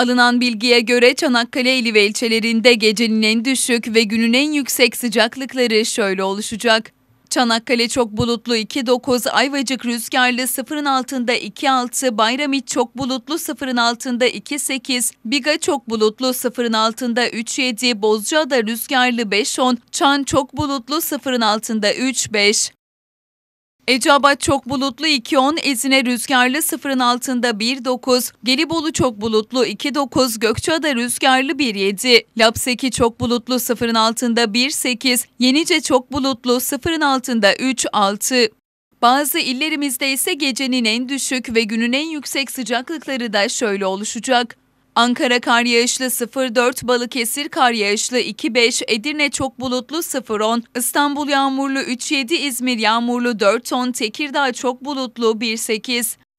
Alınan bilgiye göre Çanakkale'li ve ilçelerinde gecenin en düşük ve günün en yüksek sıcaklıkları şöyle oluşacak. Çanakkale çok bulutlu 2.9, Ayvacık rüzgarlı 0'ın altında 2.6, Bayramit çok bulutlu 0'ın altında 2.8, Biga çok bulutlu 0'ın altında 3.7, Bozcaada rüzgarlı 5.10, Çan çok bulutlu 0'ın altında 3.5. Eceabat çok bulutlu 2.10, Ezine rüzgarlı 0'ın altında 1.9, Gelibolu çok bulutlu 2.9, Gökçeada rüzgarlı 1.7, Lapseki çok bulutlu 0'ın altında 1.8, Yenice çok bulutlu 0'ın altında 3.6. Bazı illerimizde ise gecenin en düşük ve günün en yüksek sıcaklıkları da şöyle oluşacak. Ankara kar yağışlı 0.4, Balıkesir kar yağışlı 2.5, Edirne çok bulutlu 0.10, İstanbul yağmurlu 3.7, İzmir yağmurlu 4.10, Tekirdağ çok bulutlu 1.8.